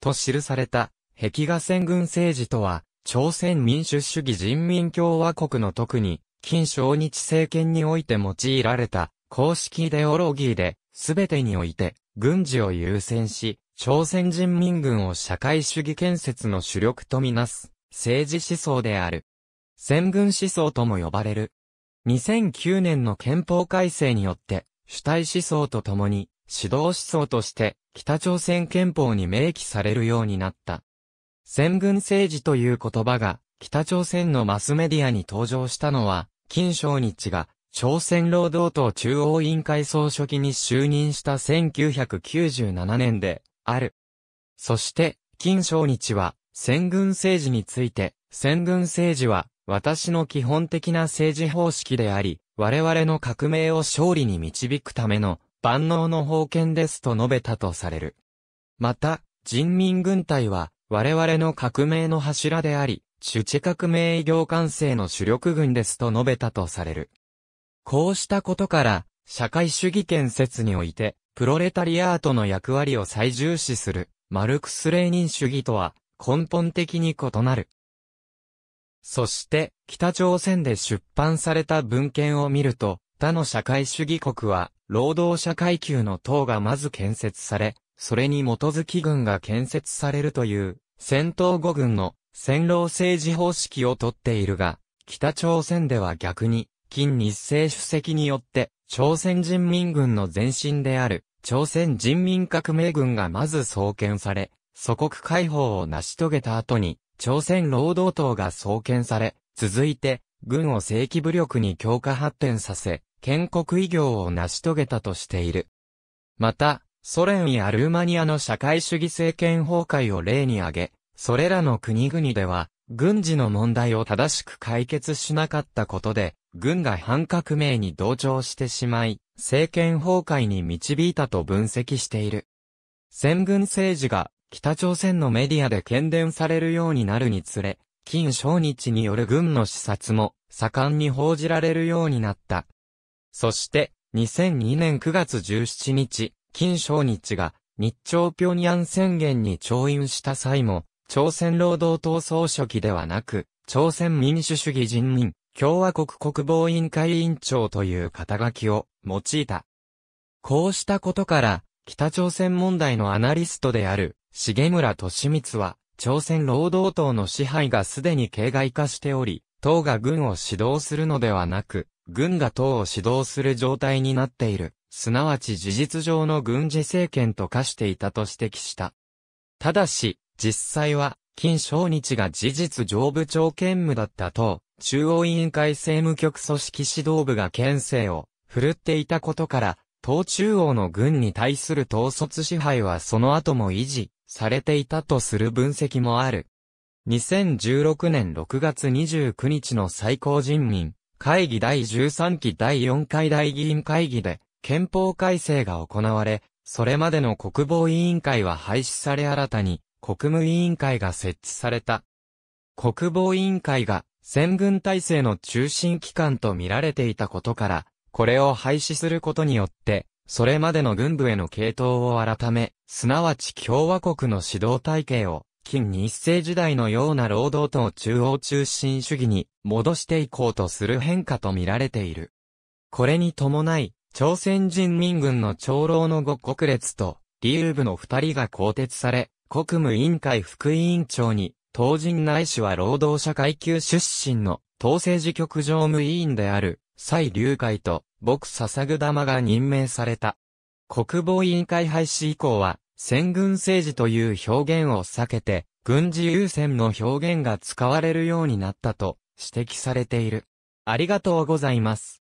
と記された、壁画戦軍政治とは、朝鮮民主主義人民共和国の特に、近小日政権において用いられた、公式イデオロギーで、すべてにおいて、軍事を優先し、朝鮮人民軍を社会主義建設の主力とみなす、政治思想である。戦軍思想とも呼ばれる。2009年の憲法改正によって、主体思想とともに、指導思想として北朝鮮憲法に明記されるようになった。戦軍政治という言葉が北朝鮮のマスメディアに登場したのは、金正日が朝鮮労働党中央委員会総書記に就任した1997年である。そして、金正日は戦軍政治について、戦軍政治は私の基本的な政治方式であり、我々の革命を勝利に導くための万能の封建ですと述べたとされる。また、人民軍隊は、我々の革命の柱であり、主治革命医療完成の主力軍ですと述べたとされる。こうしたことから、社会主義建設において、プロレタリアートの役割を最重視する、マルクス・レーニン主義とは、根本的に異なる。そして、北朝鮮で出版された文献を見ると、他の社会主義国は、労働者階級の党がまず建設され、それに基づき軍が建設されるという、戦闘後軍の戦狼政治方式をとっているが、北朝鮮では逆に、近日政主席によって、朝鮮人民軍の前身である、朝鮮人民革命軍がまず創建され、祖国解放を成し遂げた後に、朝鮮労働党が創建され、続いて、軍を正規武力に強化発展させ、建国偉業を成し遂げたとしている。また、ソ連やルーマニアの社会主義政権崩壊を例に挙げ、それらの国々では、軍事の問題を正しく解決しなかったことで、軍が反革命に同調してしまい、政権崩壊に導いたと分析している。戦軍政治が北朝鮮のメディアで喧伝されるようになるにつれ、金正日による軍の視察も盛んに報じられるようになった。そして、2002年9月17日、金正日が日朝平壌宣言に調印した際も、朝鮮労働党総書記ではなく、朝鮮民主主義人民共和国国防委員会委員長という肩書きを用いた。こうしたことから、北朝鮮問題のアナリストである、重村敏光は、朝鮮労働党の支配がすでに形骸化しており、党が軍を指導するのではなく、軍が党を指導する状態になっている、すなわち事実上の軍事政権と化していたと指摘した。ただし、実際は、金正日が事実上部長兼務だった党、中央委員会政務局組織指導部が県政を、振るっていたことから、党中央の軍に対する統率支配はその後も維持、されていたとする分析もある。2016年6月29日の最高人民会議第13期第4回大議員会議で憲法改正が行われ、それまでの国防委員会は廃止され新たに国務委員会が設置された。国防委員会が戦軍体制の中心機関と見られていたことから、これを廃止することによって、それまでの軍部への系統を改め、すなわち共和国の指導体系を近日世時代のような労働党中央中心主義に戻していこうとする変化と見られている。これに伴い、朝鮮人民軍の長老の五国列と、理由部の二人が更迭され、国務委員会副委員長に、当人内氏は労働者階級出身の、党政治局常務委員である、蔡龍海と、僕笹ぐ玉が任命された。国防委員会廃止以降は、戦軍政治という表現を避けて、軍事優先の表現が使われるようになったと指摘されている。ありがとうございます。